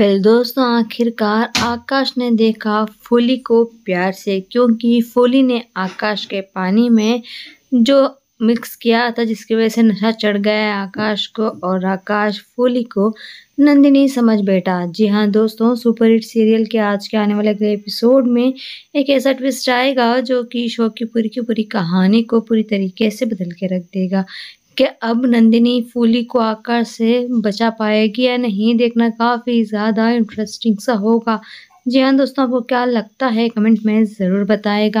well दोस्तों आखिरकार आकाश ने देखा फोली को प्यार से क्योंकि फोली ने आकाश के पानी में जो मिक्स किया था जिसकी वजह से नशा चढ़ गया आकाश को और आकाश फोली को नंदिनी समझ बैठा जी हाँ दोस्तों सुपर हिट सीरियल के आज के आने वाले अगले एपिसोड में एक ऐसा ट्विस्ट आएगा जो कि शो की पूरी की पूरी कहानी को पूरी तरीके से बदल के रख देगा कि अब नंदिनी फूली को आकर से बचा पाएगी या नहीं देखना काफ़ी ज़्यादा इंटरेस्टिंग सा होगा जी हाँ दोस्तों आपको क्या लगता है कमेंट में ज़रूर बताएगा